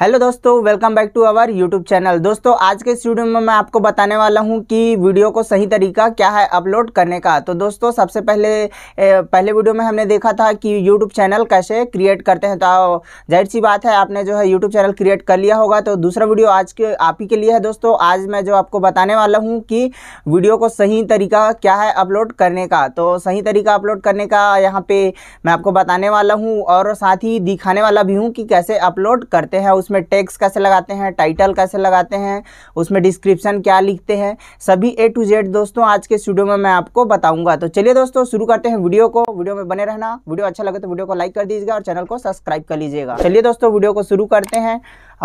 hello दोस्तों welcome back to our YouTube channel दोस्तों आज के स्टूडियो में मैं आपको बताने वाला हूं कि वीडियो को सही तरीका क्या है अपलोड करने का तो दोस्तों सबसे पहले ए, पहले वीडियो में हमने देखा था कि यूट्यूब चैनल कैसे क्रिएट करते हैं तो जाहिर सी बात है आपने जो है यूट्यूब चैनल क्रिएट कर लिया होगा तो दूसरा वीडियो आज के आप ही के लिए है दोस्तों आज मैं जो आपको बताने वाला हूँ कि वीडियो को सही तरीका क्या है अपलोड करने का तो सही तरीका अपलोड करने का यहाँ पर मैं आपको बताने वाला हूँ और साथ ही दिखाने वाला भी हूँ कि कैसे अपलोड करते हैं उस उसमें टैक्स कैसे लगाते हैं टाइटल कैसे लगाते हैं उसमें डिस्क्रिप्शन क्या लिखते हैं सभी ए टू जेड दोस्तों आज के स्टूडियो में मैं आपको बताऊंगा तो चलिए दोस्तों शुरू करते हैं वीडियो को वीडियो में बने रहना वीडियो अच्छा लगे तो वीडियो को लाइक कर दीजिएगा और चैनल को सब्सक्राइब कर लीजिएगा चलिए दोस्तों वीडियो को शुरू करते हैं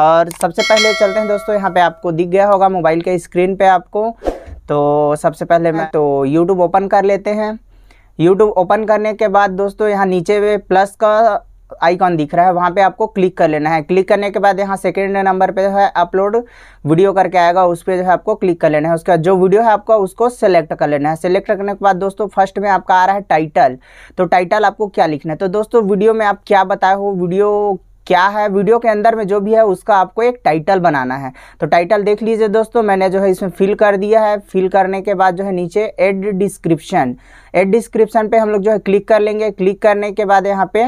और सबसे पहले चलते हैं दोस्तों यहाँ पे आपको दिख गया होगा मोबाइल के स्क्रीन पे आपको तो सबसे पहले मैं तो यूट्यूब ओपन कर लेते हैं यूट्यूब ओपन करने के बाद दोस्तों यहाँ नीचे वे प्लस का आइकॉन दिख रहा है वहाँ पे आपको क्लिक कर लेना है क्लिक करने के बाद यहाँ सेकेंड नंबर पे जो है अपलोड वीडियो करके आएगा उस पर जो है आपको क्लिक कर लेना है उसके बाद जो वीडियो है आपका उसको सेलेक्ट कर लेना है सेलेक्ट करने के बाद दोस्तों फर्स्ट में आपका आ रहा है टाइटल तो टाइटल आपको क्या लिखना है तो दोस्तों वीडियो में आप क्या बताए हो वीडियो क्या है वीडियो के अंदर में जो भी है उसका आपको एक टाइटल बनाना है तो टाइटल देख लीजिए दोस्तों मैंने जो है इसमें फिल कर दिया है फिल करने के बाद जो है नीचे एड डिस्क्रिप्शन एड डिस्क्रिप्शन पे हम लोग जो है क्लिक कर लेंगे क्लिक करने के बाद यहाँ पे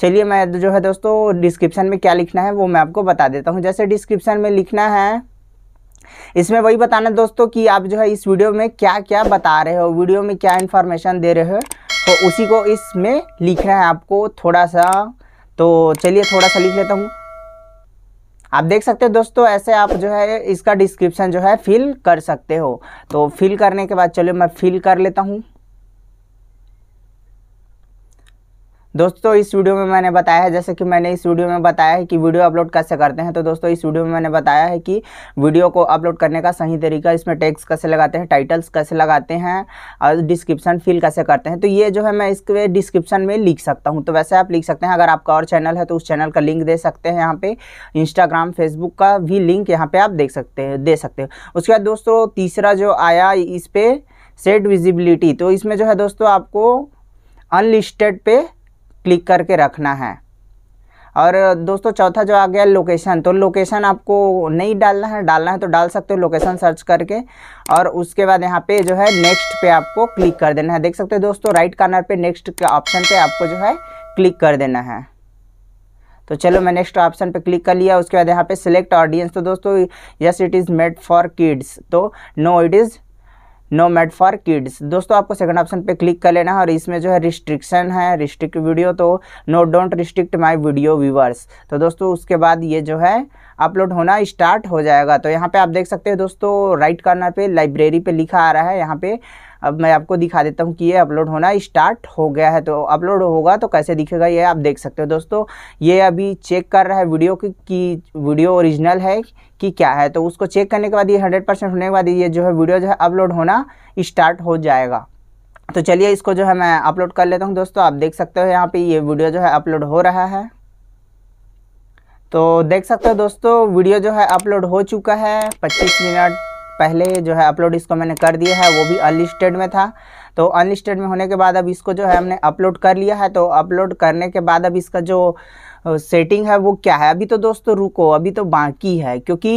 चलिए मैं जो है दोस्तों डिस्क्रिप्शन में क्या लिखना है वो मैं आपको बता देता हूँ जैसे डिस्क्रिप्शन में लिखना है इसमें वही बताना दोस्तों कि आप जो है इस वीडियो में क्या क्या बता रहे हो वीडियो में क्या इन्फॉर्मेशन दे रहे हो तो उसी को इसमें लिखना है आपको थोड़ा सा तो चलिए थोड़ा सा लिख लेता हूँ आप देख सकते हो दोस्तों ऐसे आप जो है इसका डिस्क्रिप्शन जो है फिल कर सकते हो तो फिल करने के बाद चलो मैं फिल कर लेता हूँ दोस्तों इस वीडियो में मैंने बताया है जैसे कि मैंने इस वीडियो में बताया है कि वीडियो अपलोड कैसे करते हैं तो दोस्तों इस वीडियो में मैंने बताया है कि वीडियो को अपलोड करने का सही तरीका इसमें टेक्स कैसे लगाते हैं टाइटल्स कैसे लगाते हैं और डिस्क्रिप्शन फिल कैसे करते हैं तो ये जो है मैं इसके डिस्क्रिप्शन में लिख सकता हूँ तो वैसे आप लिख सकते हैं अगर आपका और चैनल है तो उस चैनल का लिंक दे सकते हैं यहाँ पर इंस्टाग्राम फेसबुक का भी लिंक यहाँ पर आप देख सकते हैं दे सकते हैं उसके बाद दोस्तों तीसरा जो आया इस पर सेट विजिबिलिटी तो इसमें जो है दोस्तों आपको अनलिस्टेड पे क्लिक करके रखना है और दोस्तों चौथा जो आ गया लोकेशन तो लोकेशन आपको नहीं डालना है डालना है तो डाल सकते हो लोकेशन सर्च करके और उसके बाद यहाँ पे जो है नेक्स्ट पे आपको क्लिक कर देना है देख सकते हो दोस्तों राइट कार्नर पे नेक्स्ट के ऑप्शन पे आपको जो है क्लिक कर देना है तो चलो मैं नेक्स्ट ऑप्शन पे क्लिक कर लिया उसके बाद यहाँ पे सिलेक्ट ऑडियंस तो दोस्तों yes it is made for kids तो no it is no made for kids दोस्तों आपको सेकंड ऑप्शन पे क्लिक कर लेना है और इसमें जो है रिस्ट्रिक्शन है रिस्ट्रिक्ट वीडियो तो no don't restrict my video viewers तो दोस्तों उसके बाद ये जो है अपलोड होना स्टार्ट हो जाएगा तो यहाँ पे आप देख सकते हैं दोस्तों राइट कॉर्नर पे लाइब्रेरी पे लिखा आ रहा है यहाँ पे अब मैं आपको दिखा देता हूँ कि ये अपलोड होना स्टार्ट हो गया है तो अपलोड होगा तो कैसे दिखेगा ये आप देख सकते हो दोस्तों ये अभी चेक कर रहा है वीडियो की वीडियो ओरिजिनल है कि क्या है तो उसको चेक करने के बाद ये हंड्रेड परसेंट होने के बाद ये जो है वीडियो जो है अपलोड होना स्टार्ट हो जाएगा तो चलिए इसको जो है मैं अपलोड कर लेता हूँ दोस्तों आप देख सकते हो यहाँ पे ये वीडियो जो है अपलोड हो रहा है तो देख सकते हो दोस्तों वीडियो जो है अपलोड हो चुका है 25 मिनट पहले जो है अपलोड इसको मैंने कर दिया है वो भी अनलिस्टेड में था तो अनलिस्टेड में होने के बाद अब इसको जो है हमने अपलोड कर लिया है तो अपलोड करने के बाद अब इसका जो सेटिंग है वो क्या है अभी तो दोस्तों रुको अभी तो बाकी है क्योंकि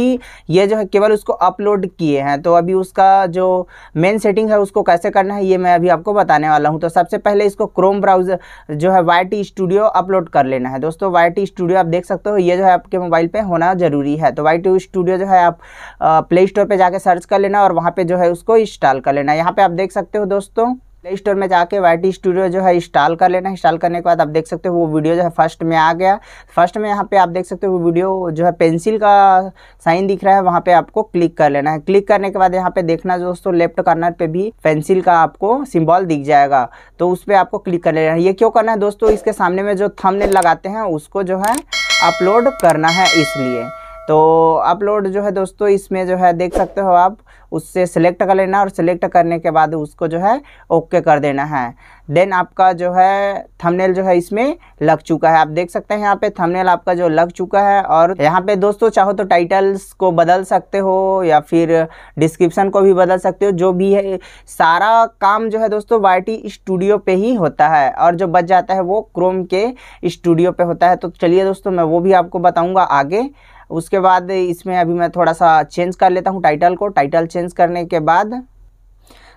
ये जो है केवल उसको अपलोड किए हैं तो अभी उसका जो मेन सेटिंग है उसको कैसे करना है ये मैं अभी आपको बताने वाला हूँ तो सबसे पहले इसको क्रोम ब्राउजर जो है वाई स्टूडियो अपलोड कर लेना है दोस्तों वाई स्टूडियो आप देख सकते हो ये जो है आपके मोबाइल पर होना ज़रूरी है तो वाई स्टूडियो जो है आप प्ले स्टोर पर जाकर सर्च कर लेना और वहाँ पर जो है उसको इंस्टॉल कर लेना यहाँ पर आप देख सकते हो दोस्तों प्ले स्टोर में जाके वाई स्टूडियो जो है इंस्टॉल कर लेना इंस्टॉल करने के बाद आप देख सकते हो वो वीडियो जो है फर्स्ट में आ गया फर्स्ट में यहाँ पे आप देख सकते हो वो वीडियो जो है पेंसिल का साइन दिख रहा है वहाँ पे आपको क्लिक कर लेना है क्लिक करने के बाद यहाँ पे देखना दोस्तों लेफ्ट कॉर्नर पे भी पेंसिल का आपको सिम्बॉल दिख जाएगा तो उस पर आपको क्लिक कर लेना है ये क्यों करना है दोस्तों इसके सामने में जो थम लगाते हैं उसको जो है अपलोड करना है इसलिए तो अपलोड जो है दोस्तों इसमें जो है देख सकते हो आप उससे सिलेक्ट कर लेना और सिलेक्ट करने के बाद उसको जो है ओके कर देना है देन आपका जो है थंबनेल जो है इसमें लग चुका है आप देख सकते हैं यहाँ पे थंबनेल आपका जो लग चुका है और यहाँ पे दोस्तों चाहो तो टाइटल्स को बदल सकते हो या फिर डिस्क्रिप्शन को भी बदल सकते हो जो भी है सारा काम जो है दोस्तों वाई स्टूडियो पे ही होता है और जो बच जाता है वो क्रोम के स्टूडियो पे होता है तो चलिए दोस्तों मैं वो भी आपको बताऊँगा आगे उसके बाद इसमें अभी मैं थोड़ा सा चेंज कर लेता हूँ टाइटल को टाइटल चेंज करने के बाद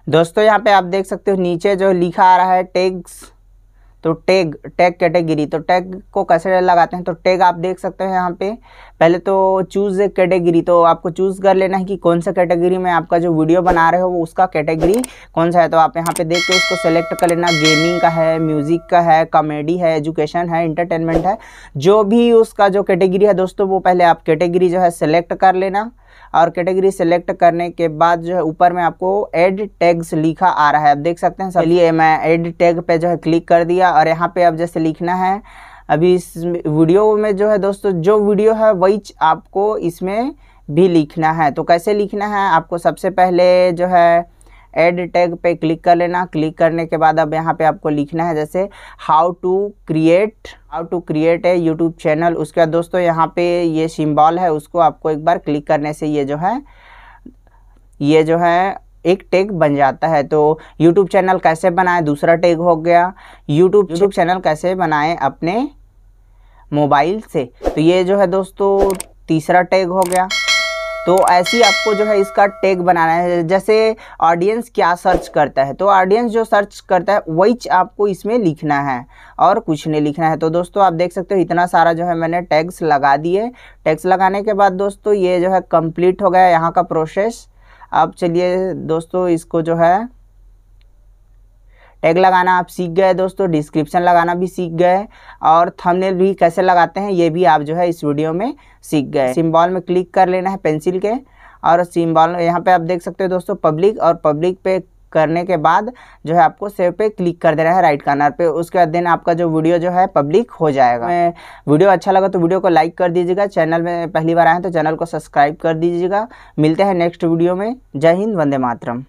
दोस्तों यहाँ पे आप देख सकते हो नीचे जो लिखा आ रहा है टेक्स तो टैग टैग कैटेगरी तो टैग को कैसे लगाते हैं तो टैग आप देख सकते हैं यहाँ पे पहले तो चूज़ ए कैटेगरी तो आपको चूज़ कर लेना है कि कौन सा कैटेगरी में आपका जो वीडियो बना रहे हो वो उसका कैटेगरी कौन सा है तो आप यहाँ पे देख के उसको सेलेक्ट कर लेना गेमिंग का है म्यूज़िक का है कॉमेडी है एजुकेशन है इंटरटेनमेंट है जो भी उसका जो कैटेगरी है दोस्तों वो पहले आप कैटेगरी जो है सेलेक्ट कर लेना और कैटेगरी सेलेक्ट करने के बाद जो है ऊपर में आपको एड टैग्स लिखा आ रहा है आप देख सकते हैं चलिए मैं एड टैग पे जो है क्लिक कर दिया और यहाँ पे अब जैसे लिखना है अभी इस वीडियो में जो है दोस्तों जो वीडियो है वही आपको इसमें भी लिखना है तो कैसे लिखना है आपको सबसे पहले जो है एड टैग पे क्लिक कर लेना क्लिक करने के बाद अब यहाँ पे आपको लिखना है जैसे how to create how to create a YouTube channel उसके बाद दोस्तों यहाँ पे ये सिम्बॉल है उसको आपको एक बार क्लिक करने से ये जो है ये जो है एक टैग बन जाता है तो यूट्यूब चैनल कैसे बनाएं दूसरा टैग हो गया यूट्यूब यूट्यूब चैनल कैसे बनाएं अपने मोबाइल से तो ये जो है दोस्तों तीसरा टैग हो गया तो ऐसी आपको जो है इसका टैग बनाना है जैसे ऑडियंस क्या सर्च करता है तो ऑडियंस जो सर्च करता है वही आपको इसमें लिखना है और कुछ नहीं लिखना है तो दोस्तों आप देख सकते हो इतना सारा जो है मैंने टैग्स लगा दिए टैग्स लगाने के बाद दोस्तों ये जो है कंप्लीट हो गया यहाँ का प्रोसेस अब चलिए दोस्तों इसको जो है टैग लगाना आप सीख गए दोस्तों डिस्क्रिप्शन लगाना भी सीख गए और थंबनेल भी कैसे लगाते हैं ये भी आप जो है इस वीडियो में सीख गए सिम्बॉल में क्लिक कर लेना है पेंसिल के और सिम्बॉल यहाँ पे आप देख सकते हो दोस्तों पब्लिक और पब्लिक पे करने के बाद जो है आपको सेव पे क्लिक कर देना है राइट कार्नर पे उसके बाद देन आपका जो वीडियो जो है पब्लिक हो जाएगा वीडियो अच्छा लगा तो वीडियो को लाइक कर दीजिएगा चैनल में पहली बार आए तो चैनल को सब्सक्राइब कर दीजिएगा मिलते हैं नेक्स्ट वीडियो में जय हिंद वंदे मातरम